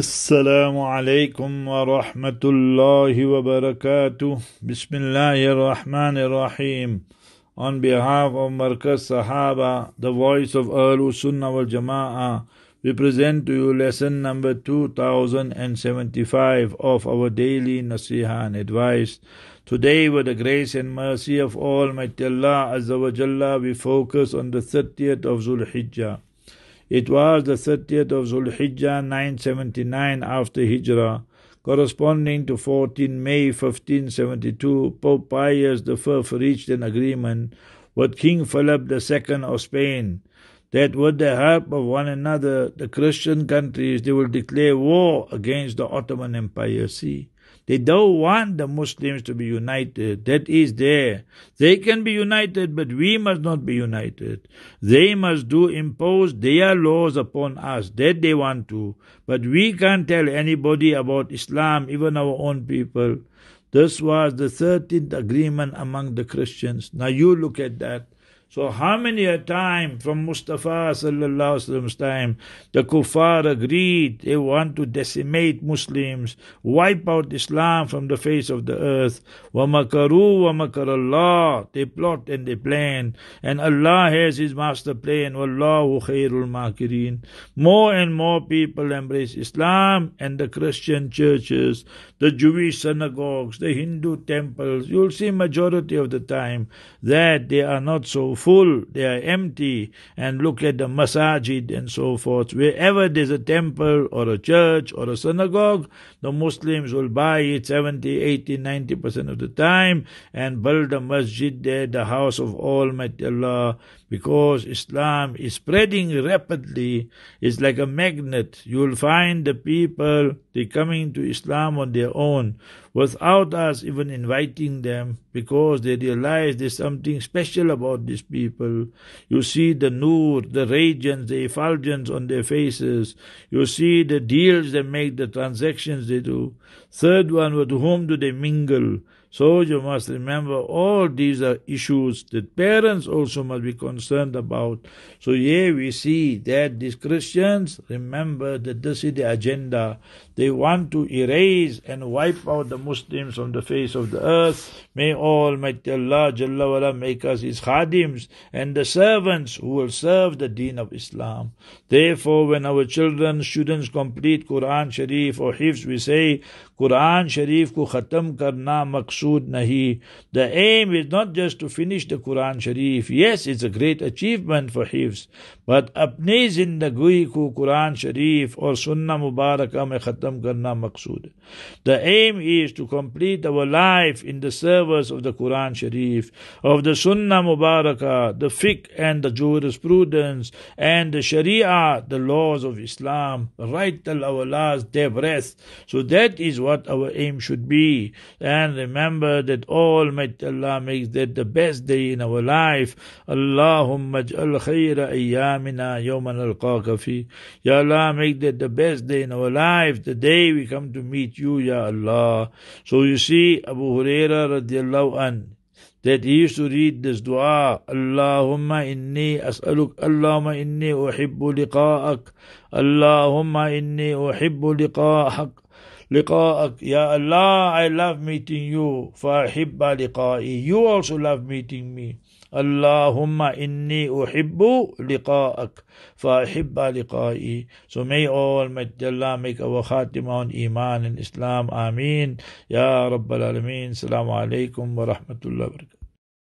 السلام عليكم ورحمة الله وبركاته بسم الله الرحمن الرحيم On behalf of Markaz Sahaba, the voice of Ahlu Sunnah wal Jama'ah, we present to you lesson number 2075 of our daily Nasiha and advice. Today, with the grace and mercy of Almighty Allah Azza wa Jalla, we focus on the 30th of Zulhijjah. It was the 30th of Zulhijjah 979 after Hijrah, corresponding to 14 May 1572. Pope Pius V reached an agreement with King Philip II of Spain that with the help of one another, the Christian countries, they will declare war against the Ottoman Empire. See, they don't want the Muslims to be united. That is there. They can be united, but we must not be united. They must do impose their laws upon us. That they want to. But we can't tell anybody about Islam, even our own people. This was the 13th agreement among the Christians. Now you look at that. So how many a time from Mustafa sallallahu alaihi time the kuffar agreed they want to decimate Muslims, wipe out Islam from the face of the earth. Wa makaru wa makarallah. They plot and they plan, and Allah has His master plan. Wallahu khairul makirin. More and more people embrace Islam and the Christian churches, the Jewish synagogues, the Hindu temples. You'll see majority of the time that they are not so full, they are empty. And look at the masajid and so forth. Wherever there's a temple or a church or a synagogue, the Muslims will buy it 70, 80, 90% of the time and build a masjid there, the house of Almighty Allah, because Islam is spreading rapidly. It's like a magnet. You will find the people they coming to Islam on their own without us even inviting them because they realize there's something special about these people. You see the nur, the radiance, the effulgence on their faces. You see the deals they make, the transactions they do. Third one, with whom do they mingle? So you must remember all these are issues that parents also must be concerned about. So here we see that these Christians remember that this is the agenda. They want to erase and wipe out the Muslims from the face of the earth. May Almighty Allah Jalla wala make us his khadims and the servants who will serve the deen of Islam. Therefore, when our children, students complete Quran Sharif or Hifz, we say, Quran Sharif ko khatam karna maqsood nahi. The aim is not just to finish the Quran Sharif. Yes, it's a great achievement for Hifz, but apne zindagi ko Quran Sharif or Sunnah Mubarakah mein khatam karna maqsood. The aim is to complete our life in the service of the Quran Sharif, of the Sunnah Mubarakah, the fiqh and the jurisprudence and the Sharia, the laws of Islam, right till our last day breath. So that is what what our aim should be. And remember that Almighty Allah makes that the best day in our life. Allahumma ja'al khayra ayyamina yawman al fi. Ya Allah, make that the best day in our life, the day we come to meet you, Ya Allah. So you see, Abu Huraira radiallahu an, that he used to read this dua, Allahumma inni as'aluk, Allahumma inni uhibbu liqa'ak, Allahumma inni uhibbu liqa'ak, لقاءك يا الله I love meeting you فأحب لقائي you also love meeting me اللهم إني أحب لقاءك فأحب لقائي so may all Almighty Allah make our khatima on Iman and Islam آمين يا رب العالمين السلام عليكم ورحمة الله وبركاته